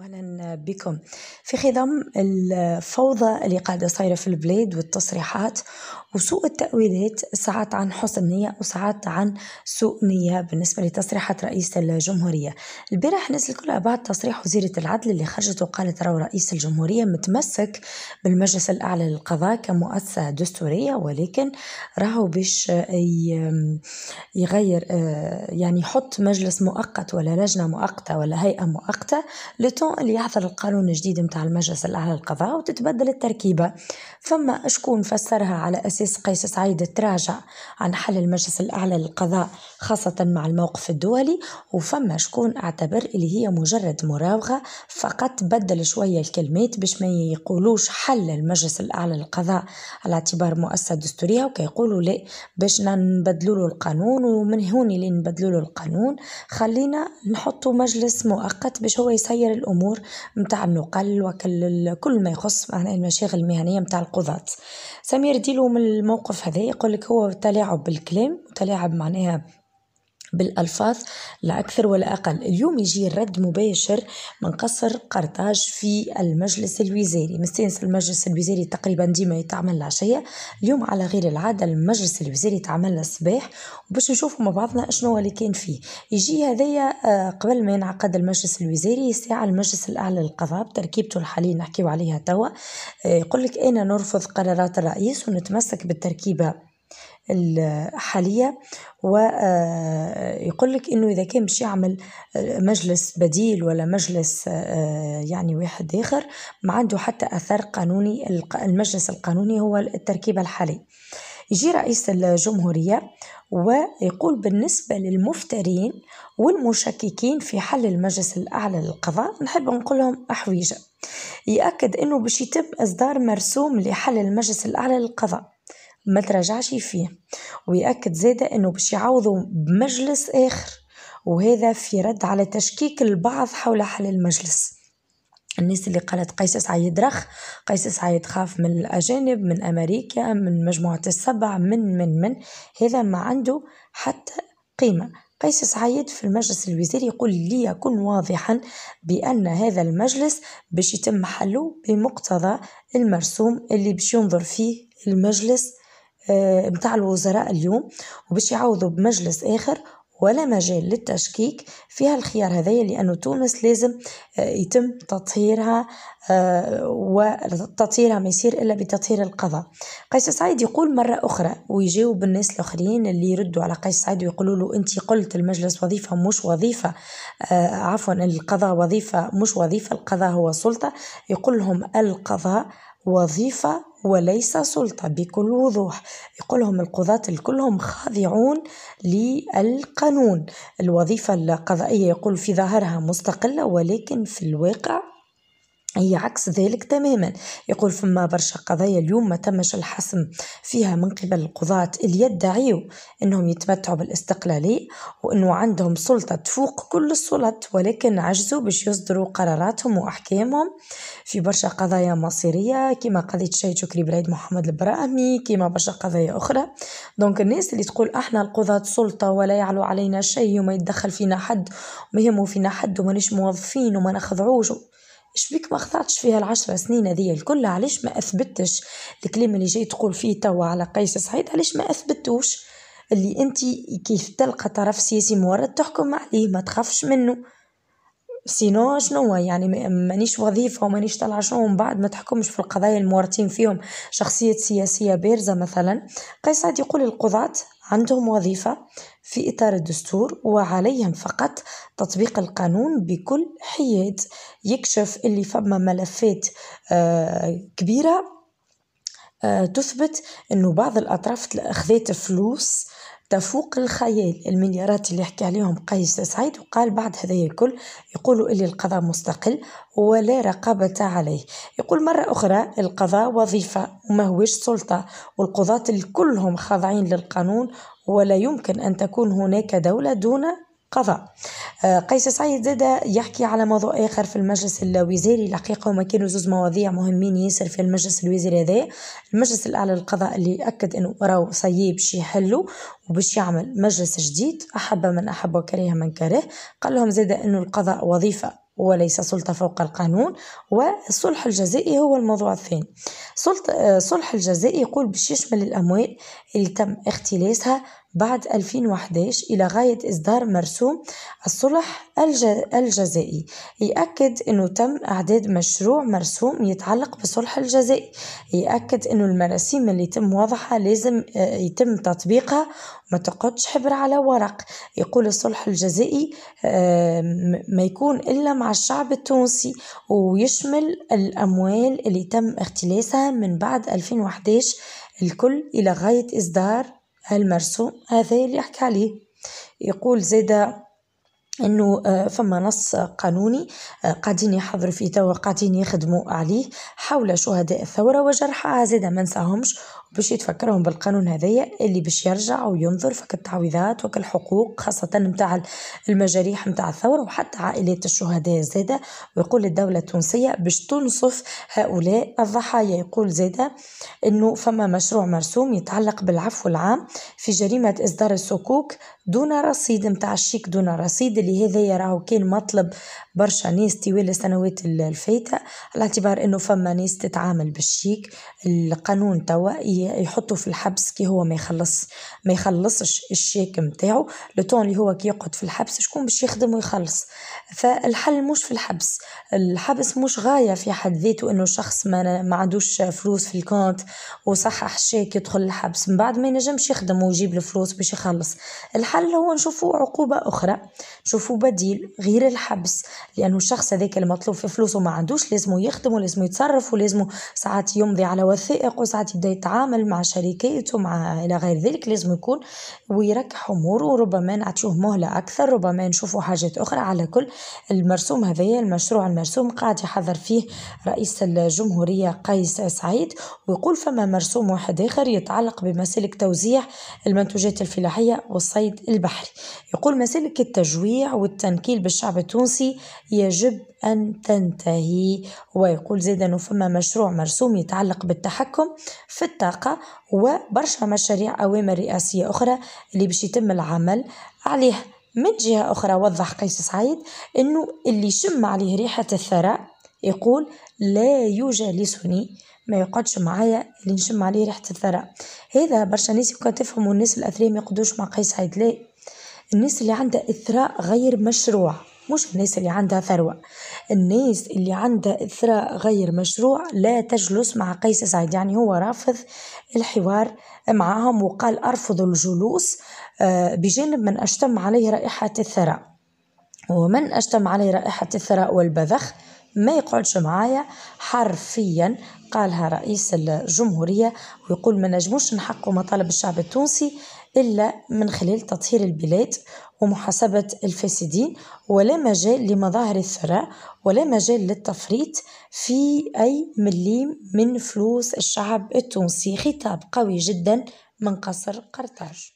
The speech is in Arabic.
اهلا بكم في خضم الفوضى اللي قاعده صايره في البلاد والتصريحات وسوء التاويلات ساعات عن حسن نيه وساعات عن سوء نيه بالنسبه لتصريحات رئيس الجمهوريه البارح الناس الكل بعد تصريح وزيره العدل اللي خرجت وقالت راهو رئيس الجمهوريه متمسك بالمجلس الاعلى للقضاء كمؤسسه دستوريه ولكن راهو باش آه، يغير آه، يعني يحط مجلس مؤقت ولا لجنه مؤقته ولا هيئه مؤقته وقت اللي يحصل القانون الجديد متاع المجلس الأعلى للقضاء وتتبدل التركيبة فما شكون فسرها على أساس قيس سعيد تراجع عن حل المجلس الأعلى للقضاء خاصة مع الموقف الدولي وفما شكون اعتبر اللي هي مجرد مراوغة فقط بدل شوية الكلمات باش ما يقولوش حل المجلس الأعلى للقضاء على اعتبار مؤسسة دستورية وكيقولوا لا باش نبدلوا له القانون ومن هون اللي نبدلوا له القانون خلينا نحطوا مجلس مؤقت باش هو يسير الأمور الامور متاع النقل وكل كل ما يخص معناها المشاغل المهنيه متاع القضاة سمير ديلو من الموقف هذا يقولك هو تلاعب بالكلام وتلاعب معناها بالألفاظ لا أكثر ولا أقل اليوم يجي رد مباشر من قصر قرطاج في المجلس الوزاري مستانس المجلس الوزاري تقريبا ديما يتعمل العشية اليوم على غير العادة المجلس الوزاري تعمل الصباح وباش نشوفوا مع بعضنا شنو اللي كان فيه يجي هذايا آه، قبل ما ينعقد المجلس الوزاري ساعة المجلس الأعلى للقضاء بتركيبته الحالية نحكيو عليها توا آه، يقول لك أنا نرفض قرارات الرئيس ونتمسك بالتركيبة الحالية ويقول آه، لك انه اذا كان مش يعمل آه، مجلس بديل ولا مجلس آه، يعني واحد اخر ما عنده حتى اثر قانوني المجلس القانوني هو التركيبة الحالية يجي رئيس الجمهورية ويقول بالنسبة للمفترين والمشككين في حل المجلس الأعلى للقضاء نحب نقول لهم أحويجة يأكد أنه بشي يتم إصدار مرسوم لحل المجلس الأعلى للقضاء ما تراجعش فيه ويأكد زادة أنه باش يعوضوا بمجلس آخر وهذا في رد على تشكيك البعض حول حل المجلس الناس اللي قالت قيس سعيد رخ قيس سعيد خاف من الأجانب من أمريكا من مجموعة السبع من من من هذا ما عنده حتى قيمة قيس سعيد في المجلس الوزاري يقول لي كن واضحا بأن هذا المجلس باش يتم حلو بمقتضى المرسوم اللي باش ينظر فيه المجلس متاع آه، الوزراء اليوم وباش يعوضوا بمجلس آخر ولا مجال للتشكيك في هالخيار هذايا لأنه تونس لازم آه، يتم تطهيرها آه، وتطهيرها ما يصير إلا بتطهير القضاء قيس سعيد يقول مرة أخرى ويجاوب الناس الآخرين اللي يردوا على قيس سعيد ويقولوا له أنت قلت المجلس وظيفة مش وظيفة عفوا القضاء وظيفة مش وظيفة القضاء هو سلطة يقول لهم القضاء وظيفة وليس ليس سلطة بكل وضوح يقولهم القضاة الكلهم خاضعون للقانون الوظيفة القضائية يقول في ظاهرها مستقلة ولكن في الواقع هي عكس ذلك تماما يقول فما برشا قضايا اليوم ما تمش الحسم فيها من قبل القضاة اللي يدعيوا انهم يتمتعوا بالاستقلالية وانه عندهم سلطة تفوق كل السلط ولكن عجزوا باش يصدروا قراراتهم واحكامهم في برشا قضايا مصيرية كما قضية شيد شكري بريد محمد البراهمي كما برشا قضايا اخرى دونك الناس اللي تقول احنا القضاة سلطة ولا يعلو علينا شيء وما يتدخل فينا حد وما يهمو فينا حد وما موظفين وما نخضعوش شبيك ما خضعتش فيها العشر سنين هذه الكل علاش ما اثبتش الكلام اللي جاي تقول فيه توا على قيس سعيد علاش ما اثبتوش اللي انت كيف تلقى طرف سياسي مورد تحكم عليه ما تخافش منه سينو شنو يعني مانيش وظيفة ومانيش طالعة شنو من بعد ما تحكمش في القضايا المورطين فيهم شخصية سياسية بارزة مثلا قيس سعيد يقول القضاة عندهم وظيفة في إطار الدستور وعليهم فقط تطبيق القانون بكل حياد يكشف اللي فما ملفات آه، كبيرة آه، تثبت أنه بعض الأطراف أخذت فلوس تفوق الخيال المليارات اللي حكى عليهم قيس سعيد وقال بعد هذا الكل يقولوا اللي القضاء مستقل ولا رقابة عليه يقول مرة أخرى القضاء وظيفة وما هوش سلطة والقضاة كلهم خاضعين للقانون ولا يمكن أن تكون هناك دولة دون قضاء آه، قيس سعيد زاد يحكي على موضوع آخر في المجلس الوزاري الحقيقة هما كانوا زوز مواضيع مهمين ياسر في المجلس الوزاري هذا المجلس الأعلى للقضاء اللي أكد أنه راهو صيي شي يحلوا وباش يعمل مجلس جديد أحب من أحب وكره من كره قال لهم زاد أنه القضاء وظيفة وليس سلطة فوق القانون والصلح الجزائي هو الموضوع الثاني آه، صلح الجزائي يقول باش يشمل الأموال اللي تم اختلاسها بعد 2011 إلى غاية إصدار مرسوم الصلح الجزائي يأكد أنه تم إعداد مشروع مرسوم يتعلق بصلح الجزائي يأكد أنه المراسيم اللي تم وضعها لازم آه، يتم تطبيقها ما تقعدش حبر على ورق يقول الصلح الجزائي آه، ما يكون إلا مع الشعب التونسي ويشمل الأموال اللي تم اختلاسها من بعد 2011 الكل إلى غاية إصدار المرسوم هذا اللي أحكي عليه يقول زيدا انه آه، فما نص قانوني آه، قاعدين يحضروا فيه توا قاعدين يخدموا عليه حول شهداء الثوره وجرحاها زاده ما نساهمش باش يتفكرهم بالقانون هذايا اللي باش يرجع وينظر فك التعويضات وك الحقوق خاصة متاع المجاريح متاع الثورة وحتى عائلات الشهداء زادة ويقول الدولة التونسية باش تنصف هؤلاء الضحايا يقول زادة أنه فما مشروع مرسوم يتعلق بالعفو العام في جريمة إصدار السكوك دون رصيد نتاع الشيك دون رصيد اللي هذايا راهو كان مطلب برشا ناس طوال السنوات الفايتة على اعتبار انه فما ناس تتعامل بالشيك القانون توا يحطه في الحبس كي هو ما يخلص ما يخلصش الشيك نتاعو لو اللي هو كي يقعد في الحبس شكون باش يخدم ويخلص فالحل مش في الحبس الحبس مش غاية في حد ذاته انه شخص ما, ما عندوش فلوس في الكونت وصحح الشيك يدخل الحبس من بعد ما ينجمش يخدم ويجيب الفلوس باش يخلص الحبس الحل هو نشوفوا عقوبة أخرى نشوفوا بديل غير الحبس لأنه الشخص هذاك المطلوب في فلوسه ما عندوش لازمه يخدم ولازمه يتصرف ولازمه ساعات يمضي على وثائق وساعات يبدا يتعامل مع شركاته مع إلى غير ذلك لازم يكون ويركح أموره وربما نعطيوه مهلة أكثر ربما نشوفوا حاجات أخرى على كل المرسوم هذايا المشروع المرسوم قاعد يحضر فيه رئيس الجمهورية قيس سعيد ويقول فما مرسوم واحد آخر يتعلق بمسالك توزيع المنتوجات الفلاحية والصيد البحري يقول مسالك التجويع والتنكيل بالشعب التونسي يجب أن تنتهي ويقول زيد أنه فما مشروع مرسوم يتعلق بالتحكم في الطاقة وبرشا مشاريع أوامر رئاسية أخرى اللي باش يتم العمل عليها من جهة أخرى وضح قيس سعيد أنه اللي شم عليه ريحة الثراء يقول لا يجالسني ما يقعدش معايا اللي نشم عليه ريحه الثرى هذا برشا ناس يمكن تفهموا الناس الاثرياء ما يقعدوش مع قيس سعيد لا الناس اللي عندها اثراء غير مشروع مش الناس اللي عندها ثروة الناس اللي عندها إثراء غير مشروع لا تجلس مع قيس سعيد يعني هو رافض الحوار معهم وقال أرفض الجلوس آه، بجانب من أشتم عليه رائحة الثراء ومن أشتم عليه رائحة الثراء والبذخ ما يقعدش معايا حرفيا قالها رئيس الجمهورية ويقول ما نجموش نحقوا مطالب الشعب التونسي إلا من خلال تطهير البلاد ومحاسبة الفاسدين ولا مجال لمظاهر الثراء ولا مجال للتفريط في أي مليم من فلوس الشعب التونسي خطاب قوي جدا من قصر قرطاج